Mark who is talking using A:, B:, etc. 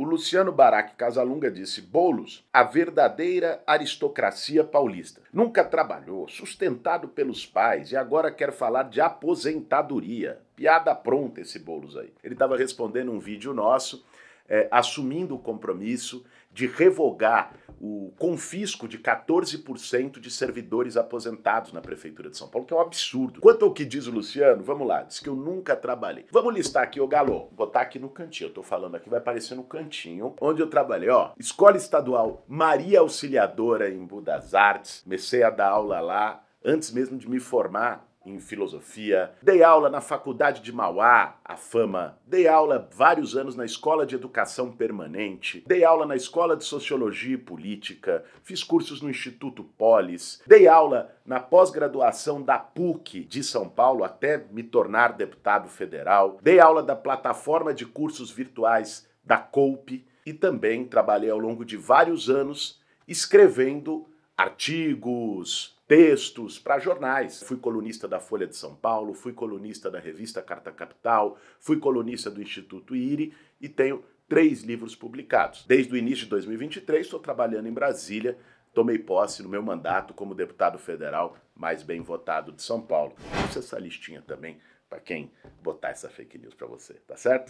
A: O Luciano Baraque Casalunga disse: Bolos, a verdadeira aristocracia paulista. Nunca trabalhou, sustentado pelos pais e agora quer falar de aposentadoria. Piada pronta esse Bolos aí. Ele estava respondendo um vídeo nosso é, assumindo o compromisso de revogar o confisco de 14% de servidores aposentados na Prefeitura de São Paulo, que é um absurdo. Quanto ao que diz o Luciano, vamos lá, diz que eu nunca trabalhei. Vamos listar aqui, o Galo, botar aqui no cantinho, eu tô falando aqui, vai aparecer no cantinho, onde eu trabalhei, ó, Escola Estadual Maria Auxiliadora em Budas Artes, comecei a dar aula lá, antes mesmo de me formar, em filosofia, dei aula na faculdade de Mauá, a fama, dei aula vários anos na escola de educação permanente, dei aula na escola de sociologia e política, fiz cursos no Instituto Polis, dei aula na pós-graduação da PUC de São Paulo até me tornar deputado federal, dei aula da plataforma de cursos virtuais da COUP e também trabalhei ao longo de vários anos escrevendo artigos, textos para jornais. Fui colunista da Folha de São Paulo, fui colunista da revista Carta Capital, fui colunista do Instituto IRI e tenho três livros publicados. Desde o início de 2023 estou trabalhando em Brasília, tomei posse no meu mandato como deputado federal mais bem votado de São Paulo. Deixa essa listinha também para quem botar essa fake news para você, tá certo?